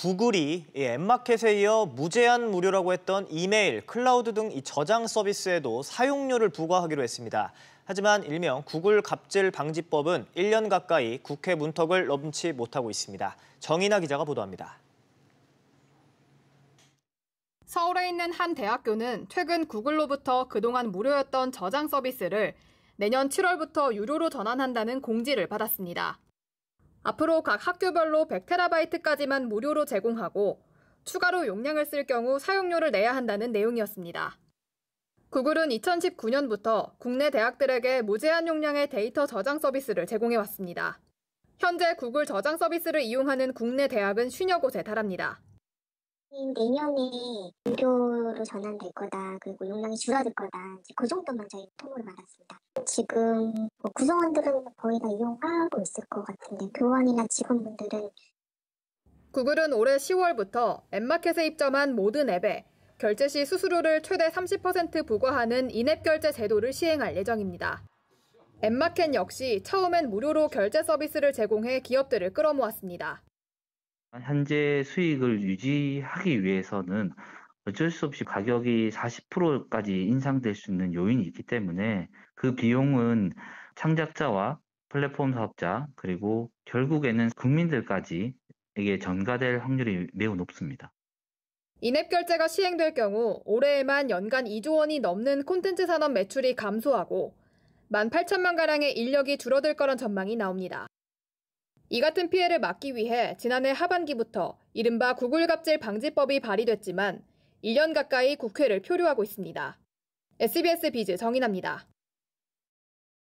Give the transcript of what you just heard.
구글이 앱마켓에 예, 이어 무제한 무료라고 했던 이메일, 클라우드 등이 저장 서비스에도 사용료를 부과하기로 했습니다. 하지만 일명 구글 갑질 방지법은 1년 가까이 국회 문턱을 넘지 못하고 있습니다. 정인아 기자가 보도합니다. 서울에 있는 한 대학교는 최근 구글로부터 그동안 무료였던 저장 서비스를 내년 7월부터 유료로 전환한다는 공지를 받았습니다. 앞으로 각 학교별로 100테라바이트까지만 무료로 제공하고 추가로 용량을 쓸 경우 사용료를 내야 한다는 내용이었습니다. 구글은 2019년부터 국내 대학들에게 무제한 용량의 데이터 저장 서비스를 제공해 왔습니다. 현재 구글 저장 서비스를 이용하는 국내 대학은 50여 곳에 달합니다. 내년에 무료로 전환될 거다. 그리고 용량이 줄어들 거다. 이제 그 정도만 저희 통보로말았습니다 지금 뭐 구성원들은 거의 다 이용하고 있을 것 같은데 교원이나 직원분들은 구글은 올해 10월부터 앱마켓에 입점한 모든 앱에 결제 시 수수료를 최대 30% 부과하는 인앱 결제 제도를 시행할 예정입니다. 앱마켓 역시 처음엔 무료로 결제 서비스를 제공해 기업들을 끌어모았습니다. 현재 수익을 유지하기 위해서는 어쩔 수 없이 가격이 40%까지 인상될 수 있는 요인이 있기 때문에 그 비용은 창작자와 플랫폼 사업자 그리고 결국에는 국민들까지 에게 전가될 확률이 매우 높습니다. 인앱 결제가 시행될 경우 올해에만 연간 2조 원이 넘는 콘텐츠 산업 매출이 감소하고 18,000만 가량의 인력이 줄어들 거란 전망이 나옵니다. 이 같은 피해를 막기 위해 지난해 하반기부터 이른바 구글 갑질 방지법이 발의됐지만 1년 가까이 국회를 표류하고 있습니다. SBS 비즈 정인합니다.